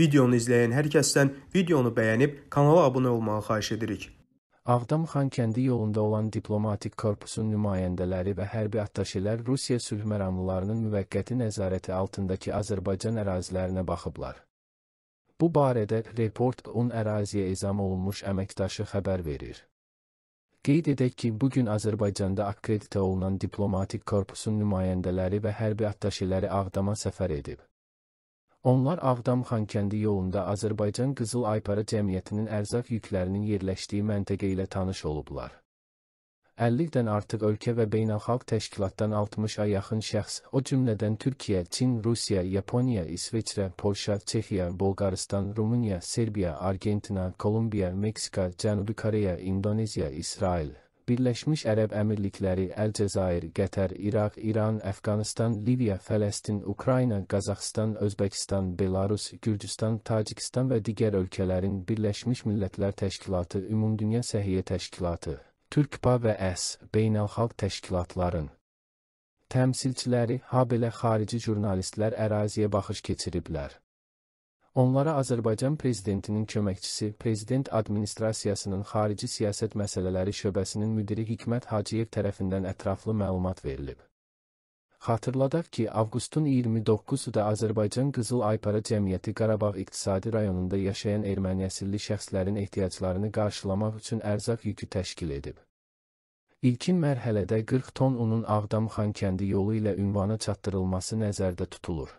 Videonu izləyən hər kəsdən videonu bəyənib kanala abunə olmağı xahiş edirik. Ağdam Xankəndi yolunda olan diplomatik korpusun nümayəndələri və hərbi attaşelər Rusiya sülh məramlılarının müvəqqəti nəzarəti altındakı Azərbaycan ərazilərinə baxıblar. Bu barədə Report un əraziyə izam olunmuş əməkdaşı xəbər verir. Qeyd edək ki, bu gün Azərbaycanda akkreditə olunan diplomatik korpusun nümayəndələri və hərbi attaşeləri Ağdama səfər edib. Onlar Ağdam-Xankəndi yolunda Azərbaycan Qızıl Ayparı Cəmiyyətinin ərzaq yüklərinin yerləşdiyi məntəqə ilə tanış olublar. 50-dən artıq ölkə və beynəlxalq təşkilatdan 60-a yaxın şəxs, o cümlədən Türkiyə, Çin, Rusiya, Yaponiya, İsveçrə, Polşa, Çexiya, Bolqarıstan, Rumıniya, Serbiya, Argentina, Kolumbiya, Meksika, Cənubi Koreya, İndoneziya, İsrail, Birləşmiş Ərəb Əmirlikləri, Əl-Cəzair, Qətər, İraq, İran, Əfqanıstan, Liviya, Fələstin, Ukrayna, Qazaxstan, Özbəkistan, Belarus, Gürcüstan, Tacikistan və digər ölkələrin Birləşmiş Millətlər Təşkilatı, Ümumdünya Səhiyyə Təşkilatı, TÜRKPA və ƏS, beynəlxalq təşkilatların təmsilçiləri, habelə xarici jurnalistlər əraziyə baxış keçiriblər. Onlara Azərbaycan Prezidentinin köməkçisi, Prezident Administrasiyasının Xarici Siyasət Məsələləri Şöbəsinin müdiri Hikmət Hacıyev tərəfindən ətraflı məlumat verilib. Xatırladaq ki, avqustun 29-u da Azərbaycan Qızıl Aypara Cəmiyyəti Qarabağ iqtisadi rayonunda yaşayan erməni əsilli şəxslərin ehtiyaclarını qarşılamaq üçün ərzaq yükü təşkil edib. İlkin mərhələdə 40 ton unun Ağdam Xankəndi yolu ilə ünvana çatdırılması nəzərdə tutulur.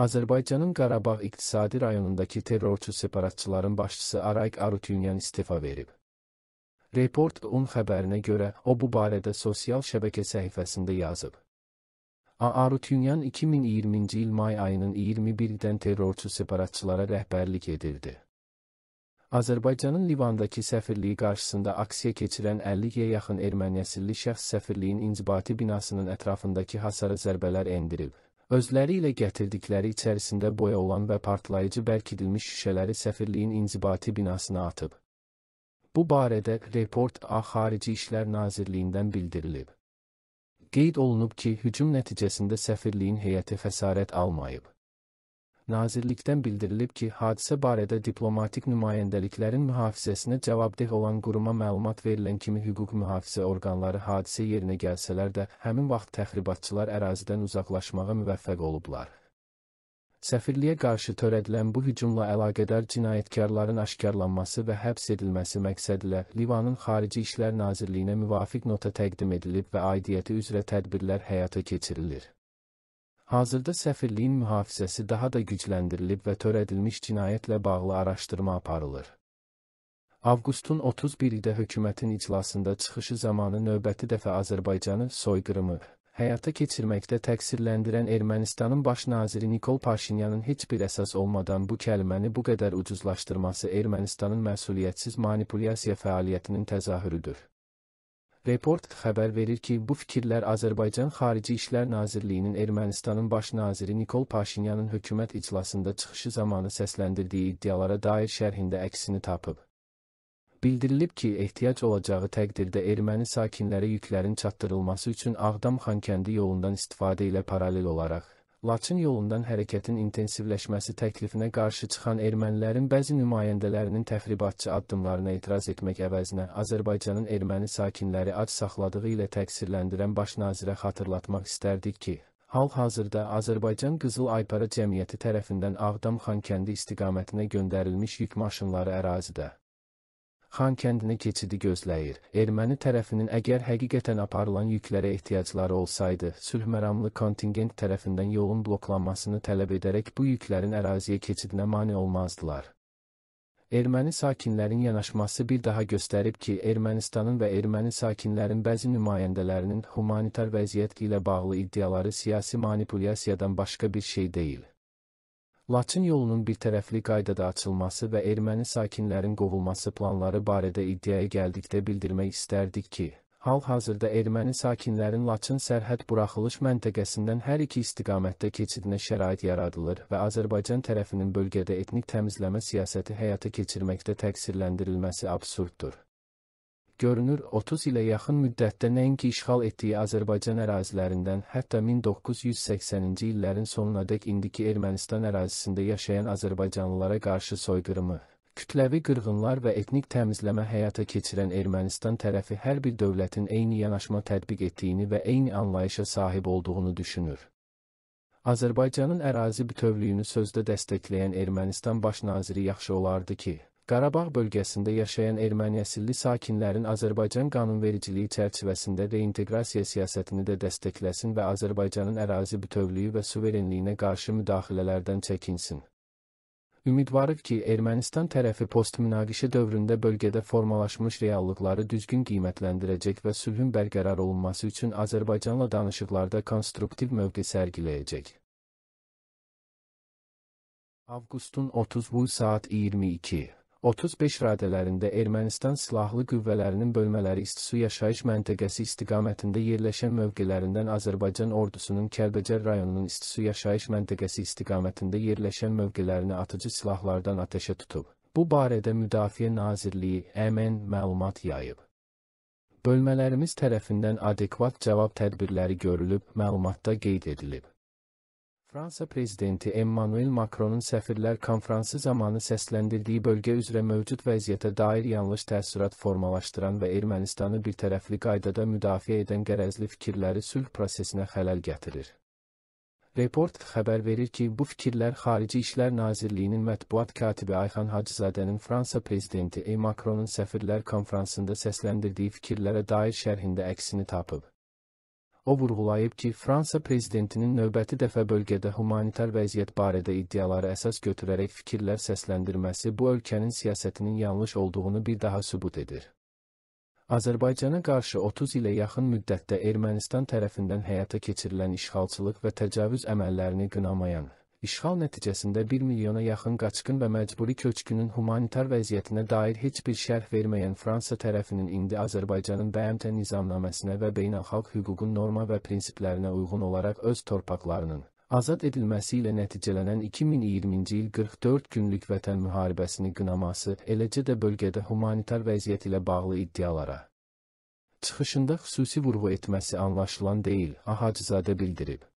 Azərbaycanın Qarabağ iqtisadi rayonundakı terrorçu separatçıların başçısı Arayik Arutyunyan istifa verib. Report.un xəbərinə görə, o bu barədə sosial şəbəkə səhifəsində yazıb. Arutyunyan 2020-ci il may ayının 21-dən terrorçu separatçılara rəhbərlik edirdi. Azərbaycanın Livandakı səfirliyi qarşısında aksiya keçirən 50-yə yaxın erməniyəsilli şəxs səfirliyin inzibati binasının ətrafındakı hasara zərbələr endirib. Özləri ilə gətirdikləri içərisində boya olan və partlayıcı bərkidilmiş şüşələri səfirliyin inzibati binasına atıb. Bu barədə report A Xarici İşlər Nazirliyindən bildirilib. Qeyd olunub ki, hücum nəticəsində səfirliyin heyəti xəsarət almayıb nazirlikdən bildirilib ki, hadisə barədə diplomatik nümayəndəliklərin mühafizəsinə cavabdeh olan quruma məlumat verilən kimi hüquq mühafizə orqanları hadisə yerinə gəlsələr də, həmin vaxt təxribatçılar ərazidən uzaqlaşmağa müvəffəq olublar. Səfirliyə qarşı törədilən bu hücumla əlaqədar cinayətkarların aşkarlanması və həbs edilməsi məqsədilə Livanın Xarici İşlər Nazirliyinə müvafiq nota təqdim edilib və aidiyyəti üzrə tədbirlər həyata keçirilir. Hazırda səfirliyin mühafizəsi daha da gücləndirilib və törədilmiş cinayətlə bağlı araşdırma aparılır. Avqustun 31-də hökumətin iclasında çıxışı zamanı növbəti dəfə Azərbaycanı soyqırımı həyata keçirməkdə təqsirləndirən Ermənistanın baş naziri Nikol Paşinyanın heç bir əsas olmadan bu kəlməni bu qədər ucuzlaşdırması Ermənistanın məsuliyyətsiz manipulyasiya fəaliyyətinin təzahürüdür. Report xəbər verir ki, bu fikirlər Azərbaycan Xarici İşlər Nazirliyinin Ermənistanın baş naziri Nikol Paşinyanın hökumət iclasında çıxışı zamanı səsləndirdiyi iddialara dair şərhində əksini tapıb. Bildirilib ki, ehtiyac olacağı təqdirdə erməni sakinlərə yüklərin çatdırılması üçün Ağdam-Xankəndi yolundan istifadə ilə paralel olaraq Laçın yolundan hərəkətin intensivləşməsi təklifinə qarşı çıxan ermənilərin bəzi nümayəndələrinin təxribatçı addımlarına etiraz etmək əvəzinə Azərbaycanın erməni sakinləri ac saxladığı ilə təqsirləndirən baş nazirə xatırlatmaq istərdik ki, hal-hazırda Azərbaycan Qızıl Aypara Cəmiyyəti tərəfindən Ağdam Xankəndi istiqamətinə göndərilmiş yük maşınları ərazidə Xan kəndini keçidi gözləyir. Erməni tərəfinin əgər həqiqətən aparılan yüklərə ehtiyacları olsaydı, sülhməramlı kontingent tərəfindən yolun bloklanmasını tələb edərək bu yüklərin əraziyə keçidinə mane olmazdılar. Erməni sakinlərin yanaşması bir daha göstərib ki, Ermənistanın və erməni sakinlərin bəzi nümayəndələrinin humanitar vəziyyət ilə bağlı iddiaları siyasi manipulyasiyadan başqa bir şey deyil. Laçın yolunun birtərəfli qaydada açılması və erməni sakinlərin qovulması planları barədə iddiaya gəldikdə bildirmək istərdik ki, hal-hazırda erməni sakinlərin Laçın sərhəd buraxılış məntəqəsindən hər iki istiqamətdə keçidinə şərait yaradılır və Azərbaycan tərəfinin bölgədə etnik təmizləmə siyasəti həyata keçirməkdə təqsirləndirilməsi absurddur görünür 30 ilə yaxın müddətdə nəinki işğal etdiyi Azərbaycan ərazilərindən, hətta 1980-ci illərin sonunadək indiki Ermənistan ərazisində yaşayan Azərbaycanlılara qarşı soyqırımı, kütləvi qırğınlar və etnik təmizləmə həyata keçirən Ermənistan tərəfi hər bir dövlətin eyni yanaşma tətbiq etdiyini və eyni anlayışa sahib olduğunu düşünür. Azərbaycanın ərazi bütövlüyünü sözdə dəstəkləyən Ermənistan baş naziri yaxşı olardı ki, Qarabağ bölgəsində yaşayan erməni əsilli sakinlərin Azərbaycan qanunvericiliyi çərçivəsində reinteqrasiya siyasətini də dəstəkləsin və Azərbaycanın ərazi bütövlüyü və suverenliyinə qarşı müdaxilələrdən çəkinsin. Ümidvarıq ki, Ermənistan tərəfi postmünaqişə dövründə bölgədə formalaşmış reallıqları düzgün qiymətləndirəcək və sülhün bərqərar olunması üçün Azərbaycanla danışıqlarda konstruktiv mövqe sərgiləyəcək. Avqustun 30 bu saat 22 35 radələrində Ermənistan silahlı qüvvələrinin bölmələri İstisu yaşayış məntəqəsi istiqamətində yerləşən mövqelərindən Azərbaycan ordusunun Kəlbəcər rayonunun İstisu yaşayış məntəqəsi istiqamətində yerləşən mövqelərini atıcı silahlardan atəşə tutub. Bu barədə Müdafiə Nazirliyi MN məlumat yayıb. Bölmələrimiz tərəfindən adekvat cavab tədbirləri görülüb, məlumatda qeyd edilib. Fransa prezidenti Emmanuel Macronun səfirlər konfransı zamanı səsləndirdiyi bölgə üzrə mövcud vəziyyətə dair yanlış təəssürat formalaşdıran və Ermənistanı birtərəfli qaydada müdafiə edən qərəzli fikirləri sülh prosesinə xələl gətirir. Report xəbər verir ki, bu fikirlər Xarici İşlər Nazirliyinin mətbuat katibi Ayxan Hacızadənin Fransa prezidenti E. Macronun səfirlər konfransında səsləndirdiyi fikirlərə dair şərhində əksini tapıb. O vurğulayıb ki, Fransa prezidentinin növbəti dəfə bölgədə humanitar vəziyyət barədə iddiaları əsas götürərək fikirlər səsləndirməsi bu ölkənin siyasətinin yanlış olduğunu bir daha sübut edir. Azərbaycana qarşı 30 ilə yaxın müddətdə Ermənistan tərəfindən həyata keçirilən işğalçılıq və təcavüz əməllərini qınamayan İşğal nəticəsində 1 milyona yaxın qaçqın və məcburi köçkünün humanitar vəziyyətinə dair heç bir şərh verməyən Fransa tərəfinin indi Azərbaycanın BMT nizamnaməsinə və beynəlxalq hüququn norma və prinsiplərinə uyğun olaraq öz torpaqlarının azad edilməsi ilə nəticələnən 2020-ci il 44 günlük vətən müharibəsini qınaması, eləcə də bölgədə humanitar vəziyyət ilə bağlı iddialara çıxışında xüsusi vurğu etməsi anlaşılan deyil, Ahacızadə bildirib.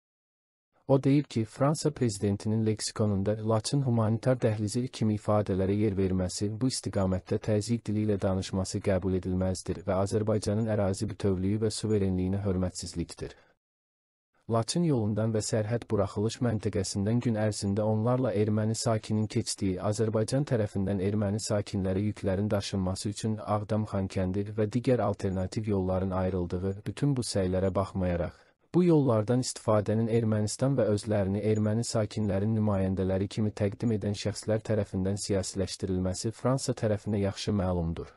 O deyib ki, Fransa prezidentinin leksikonunda Laçın humanitar dəhlizi kimi ifadələrə yer verməsi, bu istiqamətdə təzyiq dili ilə danışması qəbul edilməzdir və Azərbaycanın ərazi bütövlüyü və suverenliyinə hörmətsizlikdir. Laçın yolundan və sərhəd buraxılış məntəqəsindən gün ərzində onlarla erməni sakinin keçdiyi Azərbaycan tərəfindən erməni sakinlərə yüklərin daşınması üçün Ağdam Xankəndi və digər alternativ yolların ayrıldığı bütün bu səylərə baxmayaraq, Bu yollardan istifadənin Ermənistan və özlərini erməni sakinlərin nümayəndələri kimi təqdim edən şəxslər tərəfindən siyasiləşdirilməsi Fransa tərəfinə yaxşı məlumdur.